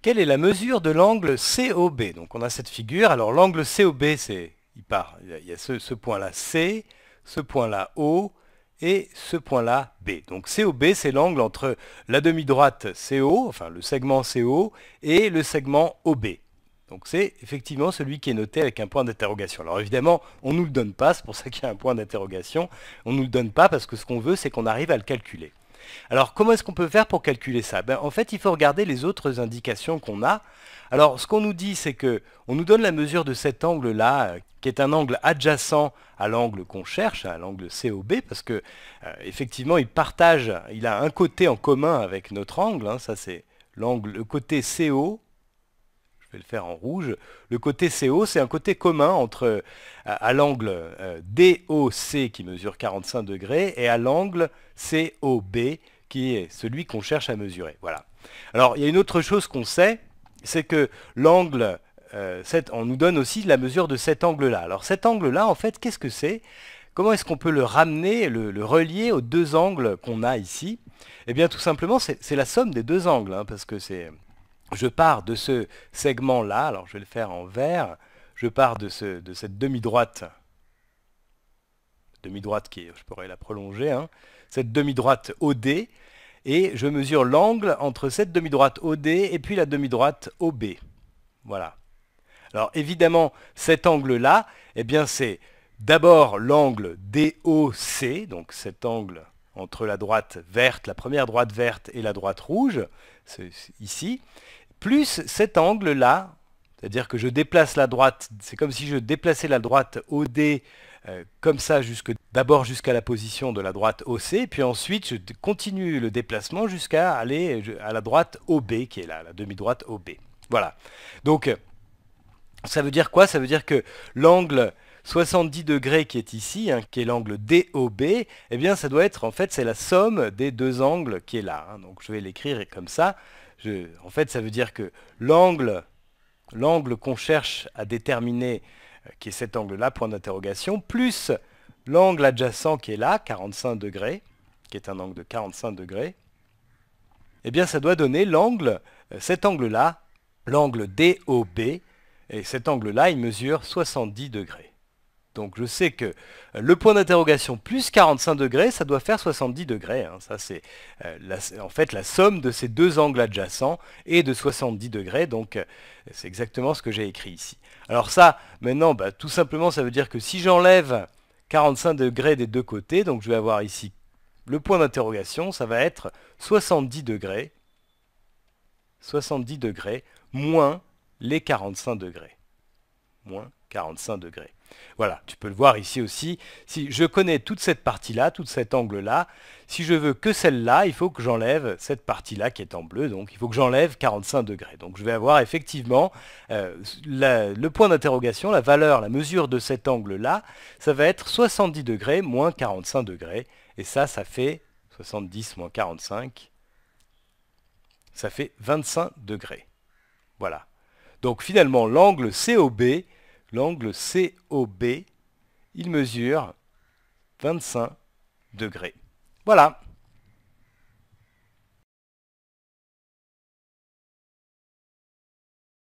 Quelle est la mesure de l'angle COB Donc on a cette figure. Alors l'angle COB, c'est, il part, il y a ce, point-là C, ce point-là O et ce point-là B. Donc COB, c'est l'angle entre la demi-droite CO, enfin le segment CO, et le segment OB. Donc c'est effectivement celui qui est noté avec un point d'interrogation. Alors évidemment, on ne nous le donne pas, c'est pour ça qu'il y a un point d'interrogation. On ne nous le donne pas parce que ce qu'on veut, c'est qu'on arrive à le calculer. Alors comment est-ce qu'on peut faire pour calculer ça ben, En fait, il faut regarder les autres indications qu'on a. Alors ce qu'on nous dit, c'est que on nous donne la mesure de cet angle-là, euh, qui est un angle adjacent à l'angle qu'on cherche, à l'angle COB, parce que euh, effectivement, il partage, il a un côté en commun avec notre angle, hein. ça c'est l'angle, le côté CO je vais le faire en rouge. Le côté CO, c'est un côté commun entre à, l'angle euh, DOC qui mesure 45 degrés et à l'angle COB qui est celui qu'on cherche à mesurer. Voilà. Alors il y a une autre chose qu'on sait, c'est que l'angle, euh, on nous donne aussi la mesure de cet angle-là. Alors cet angle-là, en fait, qu'est-ce que c'est Comment est-ce qu'on peut le ramener, le, relier aux deux angles qu'on a ici Eh bien tout simplement, c'est la somme des deux angles, hein, parce que c'est je pars de ce segment-là, alors je vais le faire en vert, je pars de, cette demi-droite, demi-droite qui est, je pourrais la prolonger, hein, cette demi-droite OD, et je mesure l'angle entre cette demi-droite OD et puis la demi-droite OB. Voilà. Alors évidemment, cet angle-là, eh bien c'est d'abord l'angle DOC, donc cet angle entre la droite verte, la première droite verte et la droite rouge, ici, plus cet angle-là, c'est-à-dire que je déplace la droite, c'est comme si je déplaçais la droite OD euh, comme ça, d'abord jusqu'à la position de la droite OC, puis ensuite je continue le déplacement jusqu'à aller à la droite OB, qui est la demi-droite OB. Voilà. Donc, ça veut dire quoi Ça veut dire que l'angle 70 degrés qui est ici, hein, qui est l'angle DOB, eh bien ça doit être, en fait, c'est la somme des deux angles qui est là. Hein. Donc je vais l'écrire comme ça. en fait, ça veut dire que l'angle qu'on cherche à déterminer, euh, qui est cet angle-là, point d'interrogation, plus l'angle adjacent qui est là, 45 degrés, qui est un angle de 45 degrés, eh bien ça doit donner l'angle, euh, cet angle-là, l'angle DOB, et cet angle-là, il mesure 70 degrés. Donc je sais que euh, le point d'interrogation plus 45 degrés, ça doit faire 70 degrés. Hein. Ça c'est euh, en fait la somme de ces deux angles adjacents et de 70 degrés. Donc euh, c'est exactement ce que j'ai écrit ici. Alors ça, maintenant, bah, tout simplement, ça veut dire que si j'enlève 45 degrés des deux côtés, donc je vais avoir ici le point d'interrogation, ça va être 70 degrés, 70 degrés moins les 45 degrés moins 45 degrés. Voilà, tu peux le voir ici aussi. Si je connais toute cette partie-là, tout cet angle-là, si je veux que celle-là, il faut que j'enlève cette partie-là qui est en bleu, donc il faut que j'enlève 45 degrés. Donc je vais avoir effectivement euh, le point d'interrogation, la valeur, la mesure de cet angle-là, ça va être 70 degrés moins 45 degrés, et ça, ça fait 70 moins 45, ça fait 25 degrés. Voilà. Donc finalement, l'angle COB, L'angle COB, il mesure 25 degrés. Voilà